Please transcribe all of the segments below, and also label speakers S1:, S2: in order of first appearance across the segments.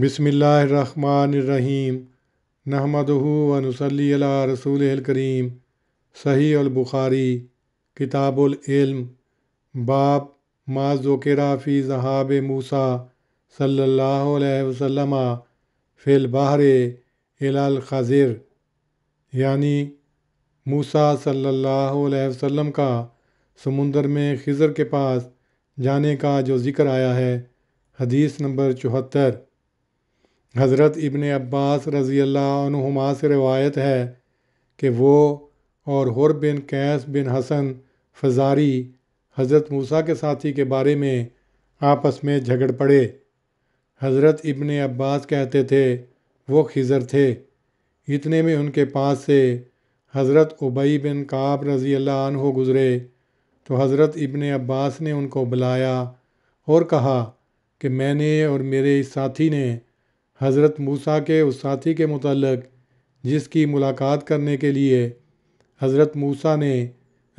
S1: बिसमीम नहमदूनसली रसूल करीम सही बुखारी किताबुल्म बाप मा ज़ोकरा फ़ी जहाब मूसा सल्ला वसम फ़िल बहर इलाल ख़ज़िर यानी मूसा सल्लल्लाहु अलैहि का समुंदर में ख़ज़र के पास जाने का जो ज़िक्र आया है हदीस नंबर चौहत्तर हज़रत इबन अब्बास रज़ी अल्लाहुमा से रवायत है कि वो और हुर बिन कैस बिन हसन फजारी हज़रत मूसा के साथी के बारे में आपस में झगड़ पड़े हज़रत इबन अब्बास कहते थे वो खिजर थे इतने में उनके पास से हज़रत उबई बिन काब रज़ी अल्लाह गुज़रे तो हज़रत इबन अब्बास ने उनको बुलाया और कहा कि मैंने और मेरे साथी ने हज़रत मूसा के उस साथी के मुतलक जिसकी मुलाकात करने के लिए हज़रत मूसा ने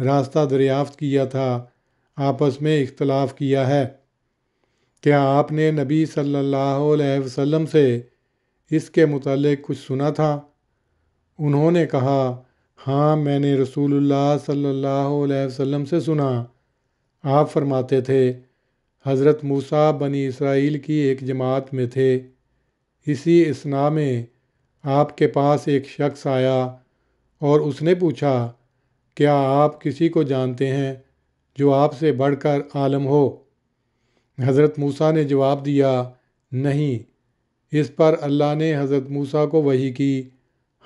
S1: रास्ता दरियाफ़्त किया था आपस में इख्तलाफ़ किया है क्या आपने नबी सल्लल्लाहु अलैहि वसल्लम से इसके मुतलक कुछ सुना था उन्होंने कहा हाँ मैंने रसूलुल्लाह सल्लल्लाहु अलैहि वसल्लम से सुना आप फरमाते थे हज़रत मूसा बनी इसराइल की एक जमात में थे इसी इसना में आपके पास एक शख़्स आया और उसने पूछा क्या आप किसी को जानते हैं जो आपसे बढ़कर आलम हो हज़रत मूसा ने जवाब दिया नहीं इस पर अल्लाह ने हज़रत मूसा को वही की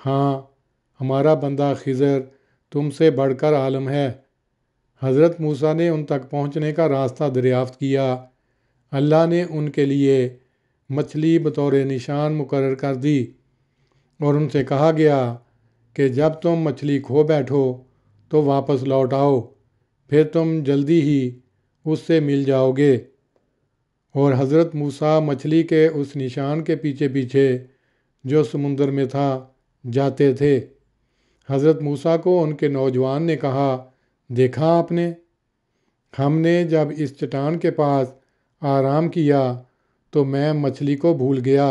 S1: हाँ हमारा बंदा खिज़र तुमसे बढ़कर आलम है हज़रत मूसा ने उन तक पहुँचने का रास्ता दरियाफ्त किया अल्लाह ने उनके लिए मछली बतौर निशान मुकर कर दी और उनसे कहा गया कि जब तुम मछली खो बैठो तो वापस लौट आओ फिर तुम जल्दी ही उससे मिल जाओगे और हज़रत मूसा मछली के उस निशान के पीछे पीछे जो समुंदर में था जाते थे हज़रत मूसा को उनके नौजवान ने कहा देखा आपने हमने जब इस चट्टान के पास आराम किया तो मैं मछली को भूल गया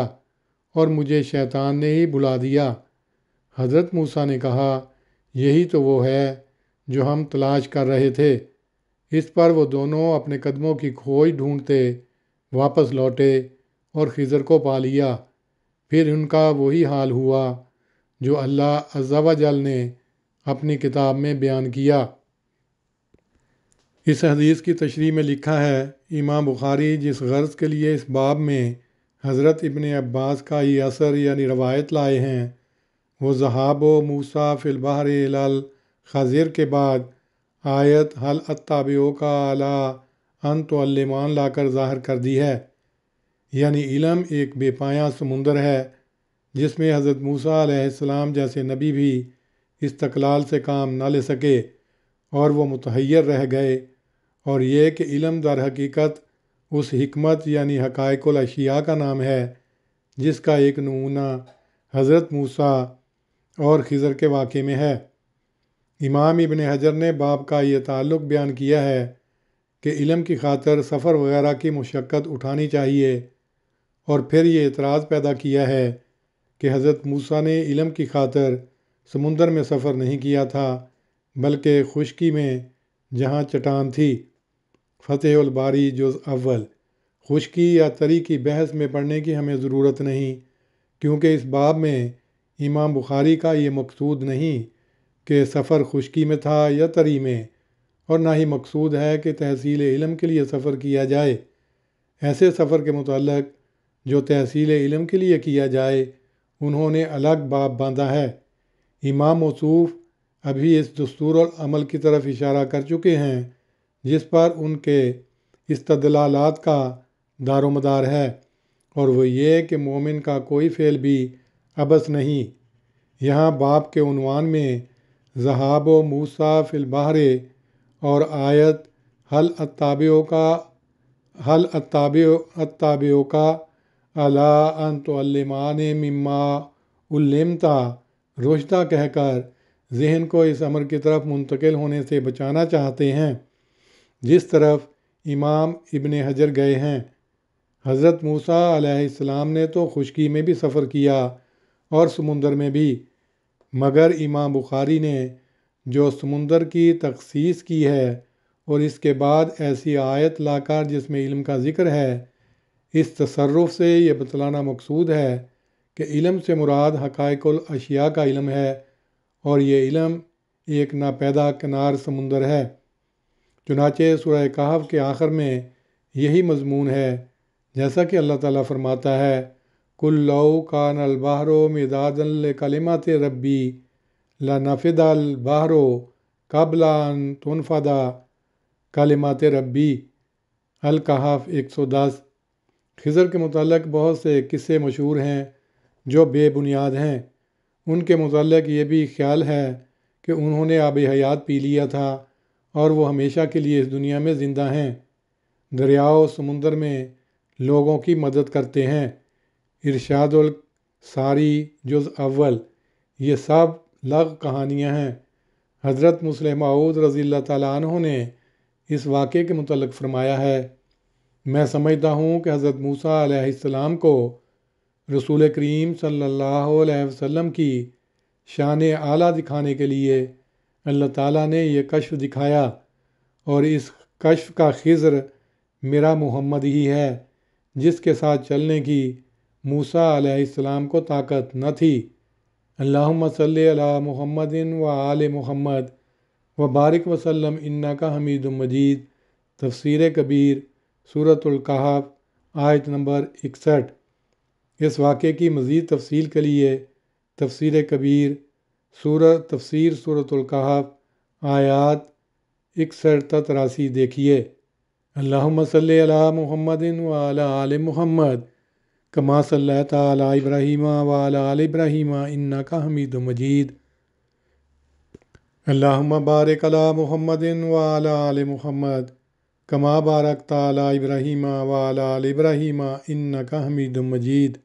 S1: और मुझे शैतान ने ही भुला दिया हज़रत मूसा ने कहा यही तो वो है जो हम तलाश कर रहे थे इस पर वो दोनों अपने कदमों की खोज ढूंढते वापस लौटे और खिजर को पा लिया फिर उनका वही हाल हुआ जो अल्लाह अज्जावजल ने अपनी किताब में बयान किया इस हदीस की तशरी में लिखा है इमाम बुखारी जिस गर्ज़ के लिए इस बाब में हज़रत इबन अब्बास का ही असर यानि रवायत लाए हैं वो जहाब मूसा फ़िलबहर लाल खज़िर के बाद आयत हल अताबियो का अला अन तो ला कर ज़ाहिर कर दी है यानी इलम एक बेपाया समुंदर है जिसमें हज़रत मूसा आसमाम जैसे नबी भी इस तकलाल से काम ना ले सके और वह मुतहैर रह गए और ये कि इलम दर हकीकत उस हमत यानी हकायकशिया का नाम है जिसका एक नमूना हज़रत मूसा और ख़जर के वाक़े में है इमाम इबन हजर ने बाप का ये ताल्लुक़ बयान किया है कि इलम की खातर सफ़र वगैरह की मशक्क़त उठानी चाहिए और फिर ये एतराज़ पैदा किया है कि हज़रत मूसा ने इलम की खातर समुंदर में सफ़र नहीं किया था बल्कि खुशकी में जहाँ चटान थी फ़तेह फ़तेहबारी जुज़ अव्वल खुशकी या तरी की बहस में पढ़ने की हमें ज़रूरत नहीं क्योंकि इस बाब में इमाम बुखारी का ये मकसूद नहीं कि सफ़र खुशकी में था या तरी में और ना ही मकसूद है कि तहसील इलम के लिए सफ़र किया जाए ऐसे सफ़र के मतलब जो तहसील इलम के लिए किया जाए उन्होंने अलग बाब बांधा है इमाम मसूफ अभी इस दस्तूर अमल की तरफ इशारा कर चुके हैं जिस पर उनके इस्तदलालात का दारोमदार है और वो ये कि मोमिन का कोई फ़ेल भी अबस नहीं यहाँ बाप के उनवान में जहाब मूसा फिलबाहरे और आयत हल अताबियों का हल अताबियों का अला अन तोमान मम्मा उल्लमता रोशता कहकर जहन को इस अमर की तरफ मुंतकिल होने से बचाना चाहते हैं जिस तरफ इमाम इबन हजर गए हैं हज़रत मूसा अलैहिस्सलाम ने तो खुशकी में भी सफ़र किया और समुंदर में भी मगर इमाम बुखारी ने जो समुंदर की तखसीस की है और इसके बाद ऐसी आयत लाकर जिसमें इल्म का ज़िक्र है इस तसरफ़ से ये बतलाना मकसूद है कि इलम से मुराद हकायकुल का इलम है और ये इलम एक नापैदा किनार समुंदर है चुनाचे सूरह कहफ के आखिर में यही मजमून है जैसा कि अल्लाह ताला फरमाता है कुल कुल्लौ कान अलबाहरो मिदादल कलिमात रब्बी ला नफिदल बाहरो कबलान तनफदा कलिमात रबी अलकहाफ एक सौ दस खिज़र के मतलब बहुत से किस्से मशहूर हैं जो बेबुनियाद हैं उनके मतलब ये भी ख्याल है कि उन्होंने आब हयात पी लिया था और वो हमेशा के लिए इस दुनिया में ज़िंदा हैं दरियाओं समुंदर में लोगों की मदद करते हैं इरशादुल सारी जुज़ अव्वल ये सब लग कहानियाँ हैं हज़रत मुस्लिम मऊद रज़ी तु ने इस वाक़े के मतलब फ़रमाया है मैं समझता हूँ कि हज़रत मूसा अलैहिस्सलाम को रसूल करीम सल्ला वसम की शान आला दिखाने के लिए अल्लाह ताला ने यह कश्फ दिखाया और इस कश्फ का खिज्र मेरा मोहम्मद ही है जिसके साथ चलने की मूसा आसमाम को ताकत न थी अल्लाम सल मोहम्मद व आल मोहम्मद व बारिक वसलम इन्ना का हमीद मजीद तफसर कबीर सूरतुल्कहाफ आयत नंबर इकसठ इस वाक़े की मज़ीद तफसील के लिए तफसर कबीर सूरत तफसीर सूरतुल्कहाफ आयात इकसठ तरासी देखिए अल्लाम महमदिन वाल आल महमद कमा सल तब्राहिम वाल आल इन्ना का हमीद मजीद अल्लाम बारक अला महमदिन वाल आल महमद कमा बारक तब्राहिम इब्राहीमा वाल आल इन्ना का हमीद मजीद